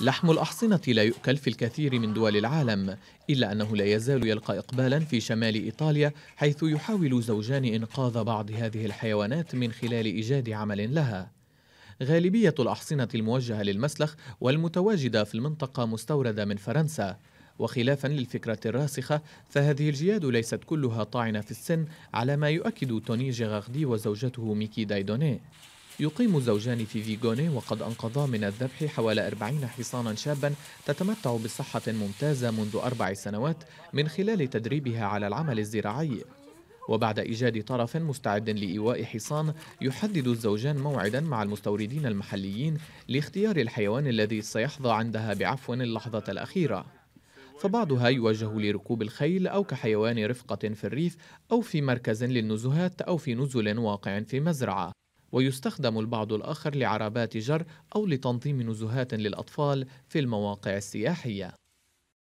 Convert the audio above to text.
لحم الأحصنة لا يؤكل في الكثير من دول العالم إلا أنه لا يزال يلقى إقبالا في شمال إيطاليا حيث يحاول زوجان إنقاذ بعض هذه الحيوانات من خلال إيجاد عمل لها غالبية الأحصنة الموجهة للمسلخ والمتواجدة في المنطقة مستوردة من فرنسا وخلافا للفكرة الراسخة فهذه الجياد ليست كلها طاعنة في السن على ما يؤكد توني جيغاردي وزوجته ميكي دايدوني يقيم الزوجان في فيغوني وقد أنقذا من الذبح حوالي 40 حصانا شابا تتمتع بصحة ممتازة منذ أربع سنوات من خلال تدريبها على العمل الزراعي وبعد إيجاد طرف مستعد لإيواء حصان يحدد الزوجان موعدا مع المستوردين المحليين لاختيار الحيوان الذي سيحظى عندها بعفو اللحظة الأخيرة فبعضها يوجه لركوب الخيل أو كحيوان رفقة في الريف أو في مركز للنزهات أو في نزل واقع في مزرعة ويستخدم البعض الآخر لعربات جر أو لتنظيم نزهات للأطفال في المواقع السياحية